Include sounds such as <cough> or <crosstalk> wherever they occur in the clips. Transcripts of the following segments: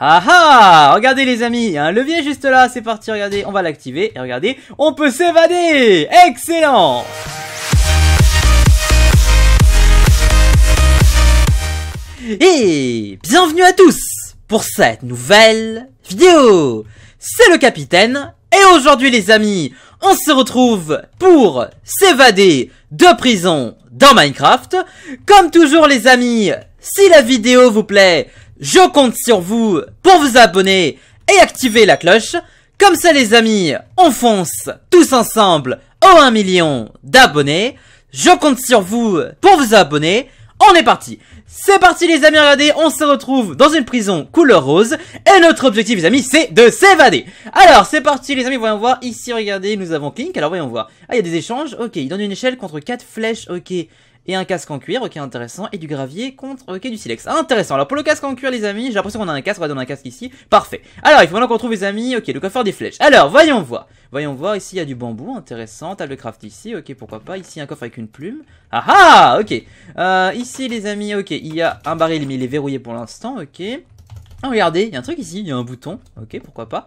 Ah ah Regardez les amis, il y a un levier juste là, c'est parti, regardez, on va l'activer, et regardez, on peut s'évader Excellent Et bienvenue à tous pour cette nouvelle vidéo C'est le capitaine, et aujourd'hui les amis, on se retrouve pour s'évader de prison dans Minecraft. Comme toujours les amis, si la vidéo vous plaît, je compte sur vous pour vous abonner et activer la cloche. Comme ça les amis, on fonce tous ensemble au 1 million d'abonnés. Je compte sur vous pour vous abonner. On est parti C'est parti les amis, regardez, on se retrouve dans une prison couleur rose Et notre objectif les amis, c'est de s'évader Alors c'est parti les amis, voyons voir, ici regardez, nous avons Clink, alors voyons voir Ah il y a des échanges, ok, il donne une échelle contre 4 flèches, ok et un casque en cuir, ok intéressant, et du gravier contre, ok du silex. Ah, intéressant, alors pour le casque en cuir les amis, j'ai l'impression qu'on a un casque, on va donner un casque ici, parfait. Alors il faut maintenant qu'on trouve les amis, ok le coffre des flèches. Alors voyons voir, voyons voir, ici il y a du bambou, intéressant, table de craft ici, ok pourquoi pas, ici un coffre avec une plume. Ah ah, ok, euh, ici les amis, ok il y a un baril mais il est verrouillé pour l'instant, ok. Ah, regardez, il y a un truc ici, il y a un bouton, ok pourquoi pas.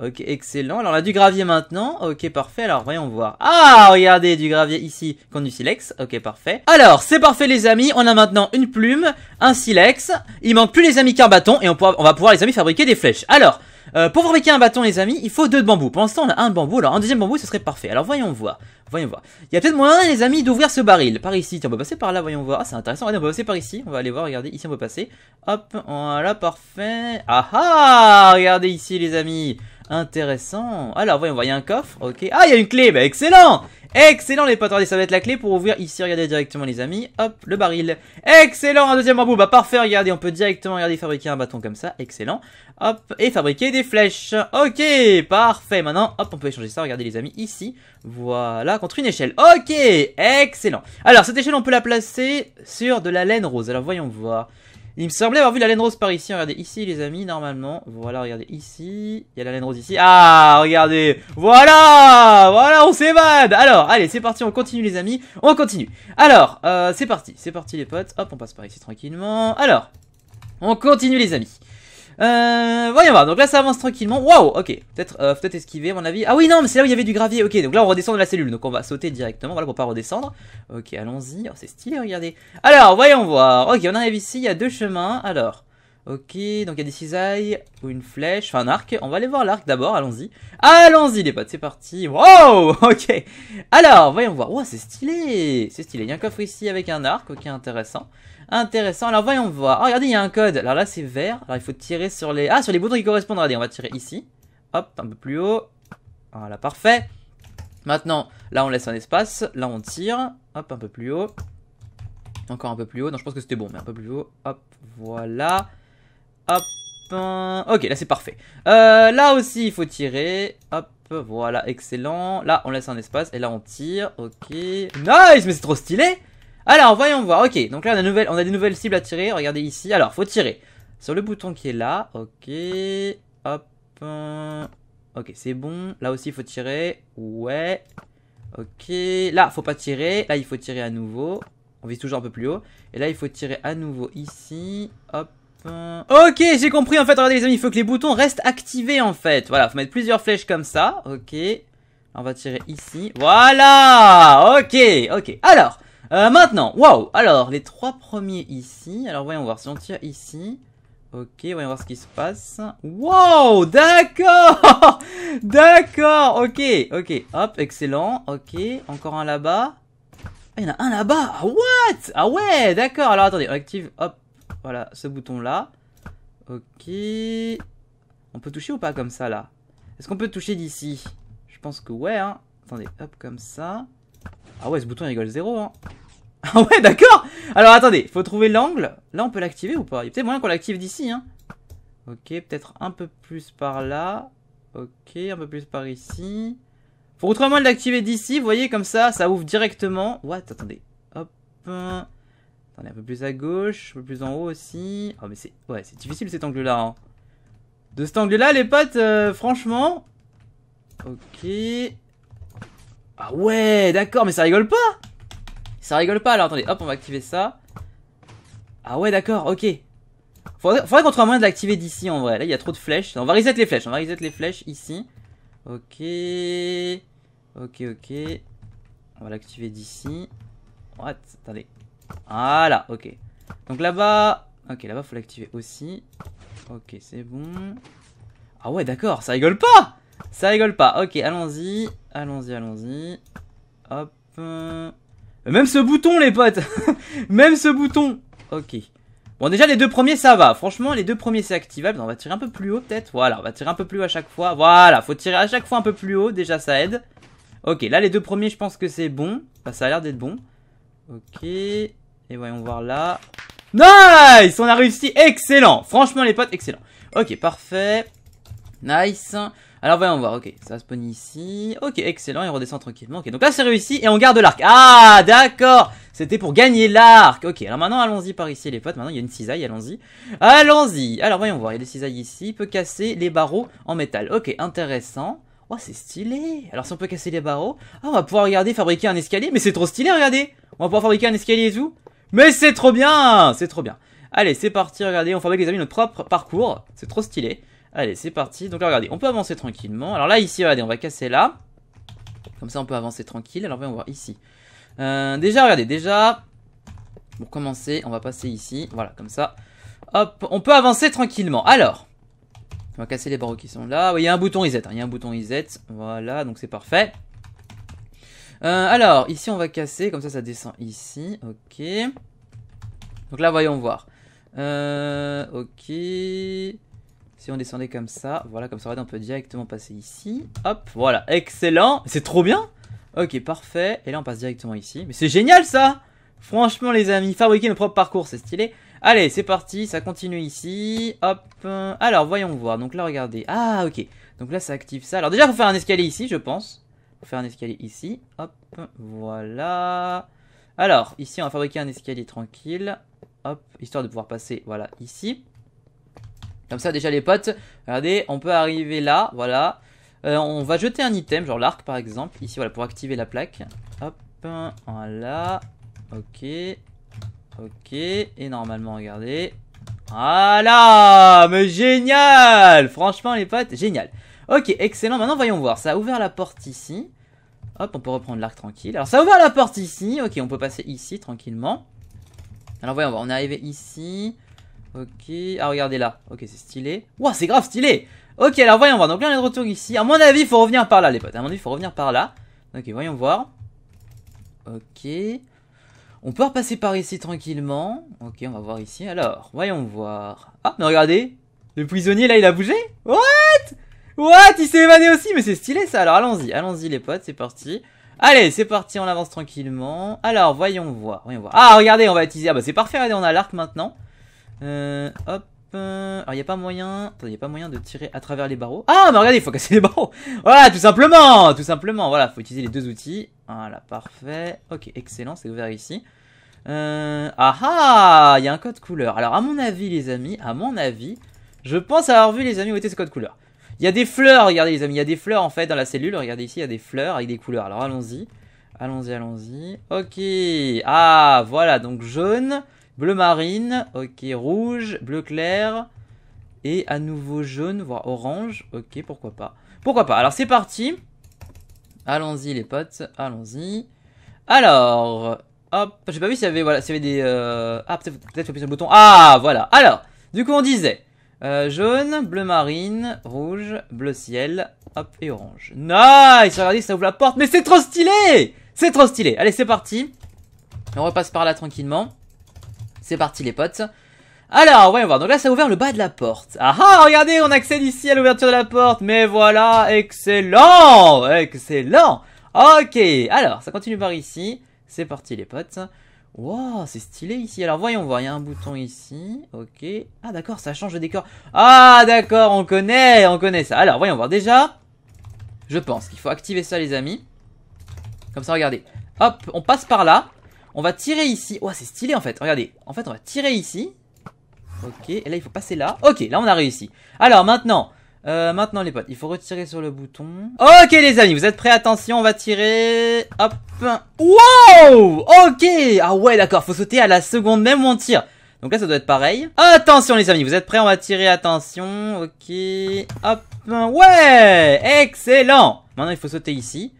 Ok, excellent. Alors, on a du gravier maintenant. Ok, parfait. Alors, voyons voir. Ah, regardez, du gravier ici, contre du silex. Ok, parfait. Alors, c'est parfait, les amis. On a maintenant une plume, un silex. Il manque plus, les amis, qu'un bâton. Et on, pourra, on va pouvoir, les amis, fabriquer des flèches. Alors, euh, pour fabriquer un bâton, les amis, il faut deux bambous bambou. Pour l'instant, on a un bambou. Alors, un deuxième bambou, ce serait parfait. Alors, voyons voir. Voyons voir. Il y a peut-être moyen, les amis, d'ouvrir ce baril. Par ici. Tiens, on peut passer par là, voyons voir. Ah, c'est intéressant. on peut passer par ici. On va aller voir, regardez. Ici, on peut passer. Hop, voilà, parfait. Ah ah Regardez ici, les amis. Intéressant. Alors, voyons, voyez un coffre. Ok. Ah, il y a une clé. Bah, excellent. Excellent, les potes. Regardez, ça va être la clé pour ouvrir ici. Regardez directement, les amis. Hop, le baril. Excellent. Un deuxième embout, Bah, parfait. Regardez, on peut directement, regardez, fabriquer un bâton comme ça. Excellent. Hop, et fabriquer des flèches. Ok, parfait. Maintenant, hop, on peut échanger ça. Regardez, les amis, ici. Voilà, contre une échelle. Ok, excellent. Alors, cette échelle, on peut la placer sur de la laine rose. Alors, voyons voir. Il me semblait avoir vu la laine rose par ici. Regardez ici, les amis, normalement. Voilà, regardez ici. Il y a la laine rose ici. Ah, regardez. Voilà Voilà, on s'évade Alors, allez, c'est parti, on continue, les amis. On continue. Alors, euh, c'est parti. C'est parti, les potes. Hop, on passe par ici tranquillement. Alors, on continue, les amis. Euh, voyons voir. Donc là, ça avance tranquillement. Waouh, ok. Peut-être euh, peut esquiver, à mon avis. Ah oui, non, mais c'est là où il y avait du gravier. Ok, donc là, on redescend de la cellule. Donc on va sauter directement, voilà, pour pas redescendre. Ok, allons-y. Oh, c'est stylé, regardez. Alors, voyons voir. Ok, on arrive ici. Il y a deux chemins. Alors. Ok, donc il y a des cisailles, ou une flèche, enfin un arc. On va aller voir l'arc d'abord, allons-y. Allons-y les potes, c'est parti. Wow, <laughs> ok. Alors, voyons voir. Wow, c'est stylé, c'est stylé. Il y a un coffre ici avec un arc, ok, intéressant. Intéressant. Alors voyons voir. Oh, regardez, il y a un code. Alors là, c'est vert. Alors il faut tirer sur les... Ah, sur les boutons qui correspondent. Regardez, on va tirer ici. Hop, un peu plus haut. Voilà, parfait. Maintenant, là, on laisse un espace. Là, on tire. Hop, un peu plus haut. Encore un peu plus haut. Non, je pense que c'était bon, mais un peu plus haut. Hop, voilà. Hop. Ok, là, c'est parfait. Euh, là aussi, il faut tirer. Hop, voilà, excellent. Là, on laisse un espace. Et là, on tire. Ok. Nice, mais c'est trop stylé. Alors, voyons voir. Ok, donc là, on a, nouvelle, on a des nouvelles cibles à tirer. Regardez ici. Alors, faut tirer. Sur le bouton qui est là. Ok. Hop. Euh, ok, c'est bon. Là aussi, il faut tirer. Ouais. Ok. Là, faut pas tirer. Là, il faut tirer à nouveau. On vise toujours un peu plus haut. Et là, il faut tirer à nouveau ici. Hop. Euh, ok, j'ai compris en fait, regardez les amis, il faut que les boutons restent activés en fait. Voilà, faut mettre plusieurs flèches comme ça. Ok, on va tirer ici. Voilà Ok, ok. Alors, euh, maintenant, wow Alors, les trois premiers ici. Alors, voyons voir. Si on tire ici... Ok, voyons voir ce qui se passe. Wow D'accord <laughs> D'accord Ok, ok. Hop, excellent. Ok, encore un là-bas. Ah, il y en a un là-bas ah, what Ah ouais, d'accord. Alors, attendez, on active, hop, voilà, ce bouton-là. Ok. On peut toucher ou pas comme ça, là Est-ce qu'on peut toucher d'ici Je pense que ouais, hein. Attendez, hop, comme ça. Ah ouais, ce bouton il rigole zéro, hein. <laughs> Ah ouais, d'accord Alors attendez, faut trouver l'angle. Là, on peut l'activer ou pas Il y a peut-être moyen qu'on l'active d'ici, hein. Ok, peut-être un peu plus par là. Ok, un peu plus par ici. Faut autrement moyen l'activer d'ici, vous voyez, comme ça, ça ouvre directement. What Attendez. Hop. Attendez, un peu plus à gauche, un peu plus en haut aussi. Oh, mais c'est... Ouais, c'est difficile cet angle-là, hein. De cet angle-là, les potes, euh, franchement... Ok... Ah ouais, d'accord, mais ça rigole pas Ça rigole pas, alors attendez, hop, on va activer ça. Ah ouais, d'accord, ok. Faudrait, qu'on trouve un moyen de l'activer d'ici en vrai. Là, il y a trop de flèches. On va reset les flèches, on va reset les flèches ici. Ok. Ok, ok. On va l'activer d'ici. What Attendez. Voilà, ok. Donc là-bas... Ok, là-bas, faut l'activer aussi. Ok, c'est bon. Ah ouais, d'accord, ça rigole pas Ça rigole pas. Ok, allons-y. Allons-y, allons-y. Hop. Euh, même ce bouton, les potes <laughs> Même ce bouton Ok. Bon, déjà, les deux premiers, ça va. Franchement, les deux premiers, c'est activable. On va tirer un peu plus haut, peut-être. Voilà, on va tirer un peu plus haut à chaque fois. Voilà, faut tirer à chaque fois un peu plus haut. Déjà, ça aide. Ok, là, les deux premiers, je pense que c'est bon. ça a l'air d'être bon. Ok. Et voyons voir là. Nice On a réussi. Excellent Franchement, les potes, excellent. Ok, parfait. Nice. Alors voyons voir, ok, ça spawn ici. Ok, excellent, il redescend tranquillement. Ok, donc là c'est réussi et on garde l'arc. Ah, d'accord C'était pour gagner l'arc. Ok, alors maintenant allons-y par ici les potes. Maintenant il y a une cisaille, allons-y. Allons-y Alors voyons voir, il y a des cisailles ici. peut casser les barreaux en métal. Ok, intéressant. Oh, c'est stylé Alors si on peut casser les barreaux... Ah, on va pouvoir, regarder, fabriquer un escalier. Mais c'est trop stylé, regardez On va pouvoir fabriquer un escalier et Mais c'est trop bien C'est trop bien. Allez, c'est parti, regardez, on fabrique les amis notre propre parcours. C'est trop stylé. Allez, c'est parti. Donc là, regardez, on peut avancer tranquillement. Alors là, ici, regardez, on va casser là. Comme ça, on peut avancer tranquille. Alors, on va voir ici. Euh, déjà, regardez, déjà, pour commencer, on va passer ici. Voilà, comme ça. Hop, on peut avancer tranquillement. Alors, on va casser les barreaux qui sont là. Oui, il y a un bouton reset hein. il y a un bouton reset. Voilà, donc c'est parfait. Euh, alors, ici, on va casser. Comme ça, ça descend ici. Ok. Donc là, voyons voir. Euh, ok. Si on descendait comme ça, voilà, comme ça, on peut directement passer ici. Hop, voilà, excellent. C'est trop bien. Ok, parfait. Et là, on passe directement ici. Mais c'est génial, ça Franchement, les amis, fabriquer nos propres parcours, c'est stylé. Allez, c'est parti, ça continue ici. Hop. Alors, voyons voir. Donc là, regardez. Ah, ok. Donc là, ça active ça. Alors déjà, il faut faire un escalier ici, je pense. Faut faire un escalier ici. Hop, voilà. Alors, ici, on va fabriquer un escalier tranquille. Hop, histoire de pouvoir passer, voilà, ici. Comme ça, déjà les potes, regardez, on peut arriver là, voilà. Euh, on va jeter un item, genre l'arc par exemple, ici, voilà, pour activer la plaque. Hop, voilà, ok, ok, et normalement, regardez. Voilà, mais génial Franchement, les potes, génial. Ok, excellent, maintenant voyons voir, ça a ouvert la porte ici. Hop, on peut reprendre l'arc tranquille. Alors, ça a ouvert la porte ici, ok, on peut passer ici tranquillement. Alors, voyons voir, on est arrivé ici... Ok, ah regardez là, ok c'est stylé. Ouah c'est grave stylé Ok alors voyons voir, donc là on est de retour ici. À mon avis il faut revenir par là les potes, à mon avis il faut revenir par là. Ok voyons voir. Ok. On peut repasser par ici tranquillement. Ok on va voir ici alors, voyons voir. Ah mais regardez, le prisonnier là il a bougé What What Il s'est évadé aussi mais c'est stylé ça alors allons-y, allons-y les potes c'est parti. Allez, c'est parti, on avance tranquillement. Alors, voyons voir, voyons voir. Ah, regardez, on va utiliser... Ah bah c'est parfait, regardez, on a l'arc maintenant. Euh, hop. Euh, alors, il n'y a pas moyen. il n'y a pas moyen de tirer à travers les barreaux. Ah, mais regardez, il faut casser les barreaux. Voilà, tout simplement. Tout simplement. Voilà, faut utiliser les deux outils. Voilà, parfait. Ok, excellent, c'est ouvert ici. Euh, ah, ah Il y a un code couleur. Alors, à mon avis, les amis, à mon avis, je pense avoir vu, les amis, où était ce code couleur. Il y a des fleurs, regardez, les amis. Il y a des fleurs, en fait, dans la cellule. Regardez ici, il y a des fleurs avec des couleurs. Alors, allons-y. Allons-y, allons-y. Ok. Ah, voilà, donc jaune. Bleu marine, ok, rouge, bleu clair. Et à nouveau jaune, voire orange. Ok, pourquoi pas. Pourquoi pas. Alors c'est parti. Allons-y les potes, allons-y. Alors, hop, j'ai pas vu s'il y avait, voilà, s'il avait des... Euh... Ah, peut-être peut appuyer sur le bouton. Ah, voilà. Alors, du coup on disait... Euh, jaune, bleu marine, rouge, bleu ciel, hop, et orange. Nice Regardez, ça ouvre la porte. Mais c'est trop stylé C'est trop stylé. Allez, c'est parti. On repasse par là tranquillement. C'est parti les potes. Alors, voyons voir. Donc là, ça a ouvert le bas de la porte. Ah ah, regardez, on accède ici à l'ouverture de la porte. Mais voilà, excellent Excellent Ok, alors, ça continue par ici. C'est parti les potes. Wow, c'est stylé ici. Alors voyons voir, il y a un bouton ici. Ok. Ah d'accord, ça change de décor. Ah d'accord, on connaît, on connaît ça. Alors voyons voir déjà. Je pense qu'il faut activer ça les amis. Comme ça, regardez. Hop, on passe par là. On va tirer ici. Oh, c'est stylé en fait. Regardez. En fait, on va tirer ici. Ok. Et là, il faut passer là. Ok, là, on a réussi. Alors, maintenant... Euh, maintenant les potes, il faut retirer sur le bouton. Ok les amis, vous êtes prêts Attention, on va tirer. Hop. Wow Ok Ah ouais d'accord, faut sauter à la seconde même où on tire. Donc là ça doit être pareil. Attention les amis, vous êtes prêts On va tirer, attention. Ok. Hop. Ouais Excellent Maintenant il faut sauter ici.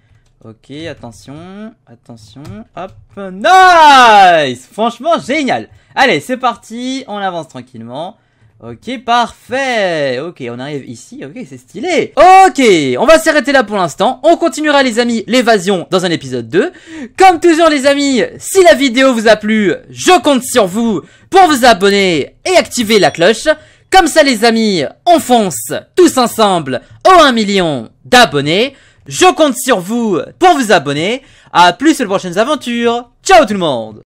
Ok, attention, attention, hop, nice Franchement, génial Allez, c'est parti, on avance tranquillement. Ok, parfait Ok, on arrive ici, ok, c'est stylé Ok, on va s'arrêter là pour l'instant. On continuera, les amis, l'évasion dans un épisode 2. Comme toujours, les amis, si la vidéo vous a plu, je compte sur vous pour vous abonner et activer la cloche. Comme ça, les amis, on fonce tous ensemble au 1 million d'abonnés. Je compte sur vous pour vous abonner. À plus sur les prochaines aventures. Ciao tout le monde